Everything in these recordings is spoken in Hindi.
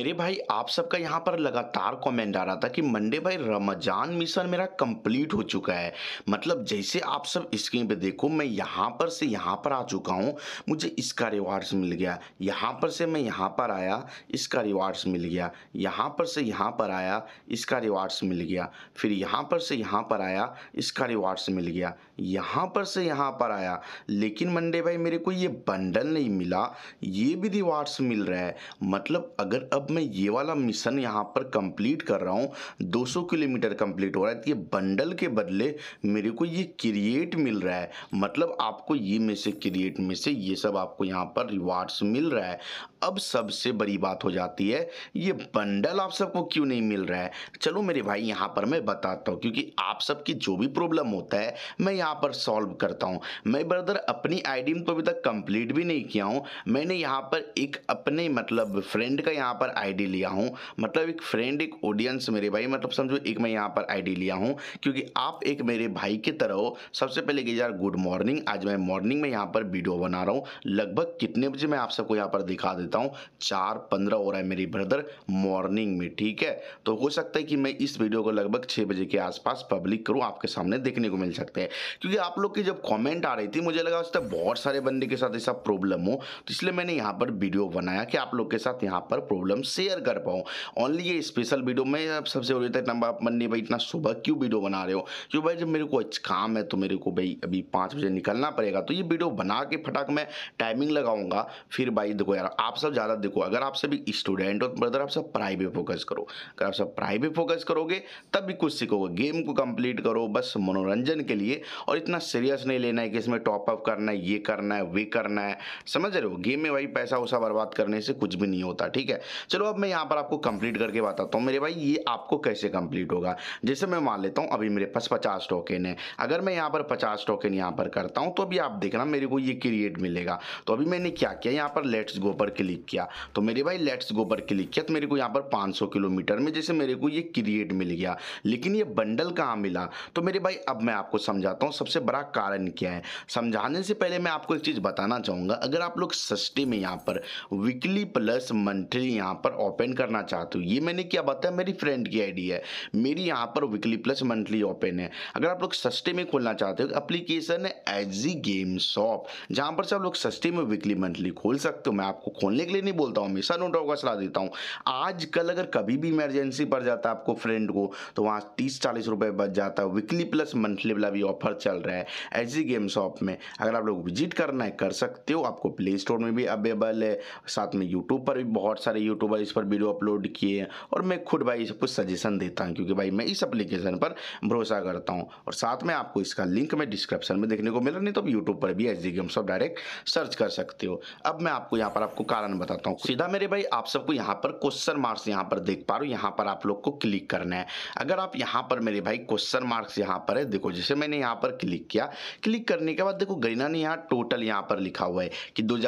मेरे भाई आप सबका यहाँ पर लगातार कमेंट आ रहा था कि मंडे भाई रमजान मिशन मेरा कंप्लीट हो चुका है मतलब जैसे आप सब स्क्रीन पे देखो मैं यहाँ पर से यहाँ पर आ चुका हूँ मुझे इसका रिवार्ड्स मिल गया यहाँ पर से मैं यहाँ पर आया इसका रिवार्ड्स मिल गया यहाँ पर से यहाँ पर आया इसका रिवार्ड्स मिल गया फिर यहाँ पर से यहाँ पर आया इसका रिवार्ड्स मिल गया यहाँ पर से यहाँ पर आया लेकिन मंडे भाई मेरे को ये बंडल नहीं मिला ये भी रिवार्ड्स मिल रहा है मतलब अगर अब मैं ये वाला मिशन यहाँ पर कंप्लीट कर रहा हूँ 200 किलोमीटर कंप्लीट हो रहा है ये बंडल के बदले मेरे को ये क्रिएट मिल रहा है मतलब आपको ये में से क्रिएट में से ये सब आपको यहाँ पर रिवार्ड्स मिल रहा है अब सबसे बड़ी बात हो जाती है ये बंडल आप सबको क्यों नहीं मिल रहा है चलो मेरे भाई यहाँ पर मैं बताता हूँ क्योंकि आप सबकी जो भी प्रॉब्लम होता है मैं यहाँ पर सॉल्व करता हूँ मैं ब्रदर अपनी आईडी को तो अभी तक कंप्लीट भी नहीं किया हूँ मैंने यहाँ पर एक अपने मतलब फ्रेंड का यहाँ पर आई लिया हूँ मतलब एक फ्रेंड एक ऑडियंस मेरे भाई मतलब समझो एक मैं यहाँ पर आई लिया हूँ क्योंकि आप एक मेरे भाई की तरह हो सबसे पहले कि यार गुड मॉर्निंग आज मैं मॉर्निंग में यहाँ पर वीडियो बना रहा हूँ लगभग कितने बजे मैं आप सबको यहाँ पर दिखा देता देता हूँ चार पंद्रह हो रहा है मेरी ब्रदर मॉर्निंग में ठीक है तो हो सकता है कि मैं इस वीडियो को लगभग छः बजे के आसपास पब्लिक करूँ आपके सामने देखने को मिल सकते हैं क्योंकि आप लोग की जब कॉमेंट आ रही थी मुझे लगा उससे बहुत सारे बंदे के साथ ऐसा प्रॉब्लम हो तो इसलिए मैंने यहाँ पर वीडियो बनाया कि आप लोग के साथ यहाँ पर प्रॉब्लम शेयर कर पाऊँ ओनली ये स्पेशल वीडियो में सबसे बोल रही नंबर मंडी भाई इतना सुबह क्यों वीडियो बना रहे हो क्यों भाई जब मेरे को अच्छा काम है तो मेरे को भाई अभी पाँच बजे निकलना पड़ेगा तो ये वीडियो बना के फटाक मैं टाइमिंग लगाऊंगा फिर भाई देखो यार आप सब ज़्यादा देखो अगर आप सभी स्टूडेंट हो तो ब्रदर आप सब पढ़ाई पे फोकस करो अगर आप सब पढ़ाई पे फोकस करोगे तब भी कुछ सीखोगे गेम को कंप्लीट करो बस मनोरंजन के लिए और इतना सीरियस नहीं लेना है कि इसमें टॉप अप करना है ये करना है वे करना है समझ रहे हो गेम में भाई पैसा वैसा बर्बाद करने से कुछ भी नहीं होता ठीक है चलो अब मैं यहाँ पर आपको कंप्लीट करके बताता हूँ मेरे भाई ये आपको कैसे कंप्लीट होगा जैसे मैं मान लेता हूँ अभी मेरे पास पचास टोकन है अगर मैं यहाँ पर पचास टोकन यहाँ पर करता हूँ तो अभी आप देखना मेरे को ये क्रिएट मिलेगा तो अभी मैंने क्या किया यहाँ पर लेट्स गो पर क्लिक क्लिक किया तो मेरे भाई लेट्स गो पर क्लिक किया तो मेरे को यहाँ पर 500 किलोमीटर में जैसे मेरे को ये क्रिएट मिल गया लेकिन ये बंडल कहाँ मिला तो मेरे भाई अब मैं आपको समझाता हूँ सबसे बड़ा कारण क्या है समझाने से पहले मैं आपको एक चीज़ बताना चाहूँगा अगर आप लोग सस्ते में यहाँ पर वीकली प्लस मंथली यहाँ पर ओपन करना चाहते हो ये मैंने क्या बताया मेरी फ्रेंड की आईडी है मेरी यहाँ पर वीकली प्लस मंथली ओपन है अगर आप लोग सस्ते में खोलना चाहते हो अप्लीकेशन है एजी गेम शॉप जहाँ पर से आप लोग सस्ते में वीकली मंथली खोल सकते हो मैं आपको खोलने बोलने के लिए नहीं बोलता हूँ हमेशा नोट का सलाह देता हूँ आज कल अगर कभी भी इमरजेंसी पड़ जाता है आपको फ्रेंड को तो वहाँ तीस चालीस रुपये बच जाता है वीकली प्लस मंथली वाला भी ऑफर चल रहा है एच गेम शॉप में अगर आप लोग विजिट करना है कर सकते हो आपको प्ले स्टोर में भी अवेलेबल है साथ में यूट्यूब पर भी बहुत सारे यूट्यूबर इस पर वीडियो अपलोड किए हैं और मैं खुद भाई कुछ सजेशन देता हूँ क्योंकि भाई मैं इस अप्लीकेशन पर भरोसा करता हूँ और साथ में आपको इसका लिंक मैं डिस्क्रिप्शन में देखने को मिल रहा नहीं तो यूट्यूब पर भी H game shop direct search कर सकते हो अब मैं आपको यहाँ पर आपको कारण कारण बताता हूँ सीधा मेरे भाई आप सबको यहाँ पर क्वेश्चन मार्क्स यहाँ पर देख पा रहे हो यहाँ पर आप लोग को क्लिक करना है अगर आप यहाँ पर मेरे भाई क्वेश्चन मार्क्स यहाँ पर है देखो जैसे मैंने यहाँ पर क्लिक किया क्लिक करने के बाद देखो गरीना ने यहाँ टोटल यहाँ पर लिखा हुआ है कि दो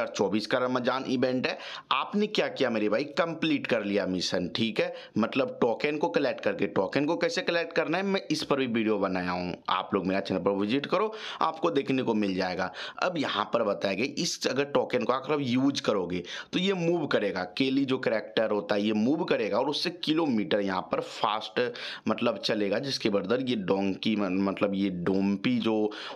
का रमजान इवेंट है आपने क्या किया मेरे भाई कंप्लीट कर लिया मिशन ठीक है मतलब टोकन को कलेक्ट करके टोकन को कैसे कलेक्ट करना है मैं इस पर भी वीडियो बनाया हूँ आप लोग मेरा चैनल पर विजिट करो आपको देखने को मिल जाएगा अब यहाँ पर बताया गया इस अगर टोकन को अगर आप यूज करोगे तो ये मूव करेगा केली जो करेक्टर होता है ये मूव करेगा और उससे किलोमीटर यहाँ पर फास्ट मतलब चलेगा जिसके बर्दर ये डोंकी मतलब ये डोम्पी जो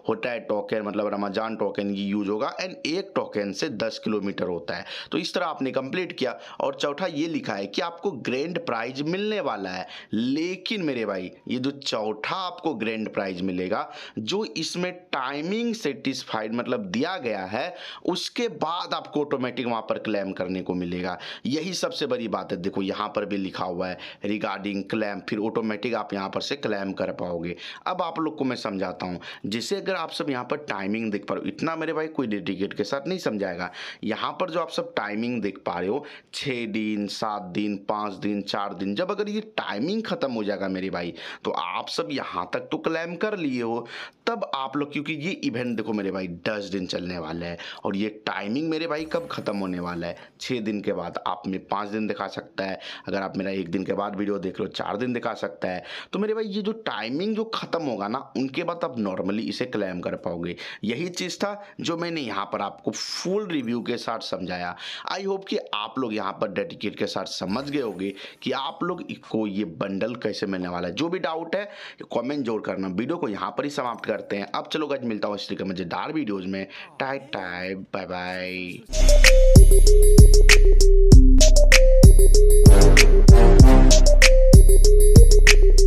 होता है टोकन मतलब रमाजान टोकन की यूज होगा एंड एक टोकन से दस किलोमीटर होता है तो इस तरह आपने कंप्लीट किया और चौथा ये लिखा है कि आपको ग्रैंड प्राइज मिलने वाला है लेकिन मेरे भाई ये जो चौथा आपको ग्रैंड प्राइज मिलेगा जो इसमें टाइमिंग सेटिस्फाइड मतलब दिया गया है उसके बाद आपको ऑटोमेटिक वहां पर क्लेम करने को मिलेगा यही सबसे बड़ी बात है देखो यहाँ पर भी लिखा हुआ है रिगार्डिंग क्लेम फिर ऑटोमेटिक आप यहाँ पर से क्लेम कर पाओगे अब आप लोग को मैं समझाता हूँ जिसे अगर आप सब यहाँ पर टाइमिंग देख पा रहे हो इतना मेरे भाई कोई डेडिकेट के साथ नहीं समझाएगा यहाँ पर जो आप सब टाइमिंग देख पा रहे हो छः दिन सात दिन पाँच दिन चार दिन जब अगर ये टाइमिंग ख़त्म हो जाएगा मेरे भाई तो आप सब यहाँ तक तो क्लेम कर लिए हो तब आप लोग क्योंकि ये इवेंट देखो मेरे भाई दस दिन चलने वाला है और ये टाइमिंग मेरे भाई कब ख़त्म होने वाला है है छः दिन के बाद आप में पाँच दिन दिखा सकता है अगर आप मेरा एक दिन के बाद वीडियो देख लो चार दिन दिखा सकता है तो मेरे भाई ये जो टाइमिंग जो ख़त्म होगा ना उनके बाद आप नॉर्मली इसे क्लेम कर पाओगे यही चीज़ था जो मैंने यहाँ पर आपको फुल रिव्यू के साथ समझाया आई होप कि आप लोग यहाँ पर डेडिकेट के साथ समझ गए होगे कि आप लोग को ये बंडल कैसे मिलने वाला है जो भी डाउट है कॉमेंट जोर करना वीडियो को यहाँ पर ही समाप्त करते हैं अब चलो गज मिलता हूँ इसलिए मज़ेदार वीडियोज़ में tight type bye bye Thank you.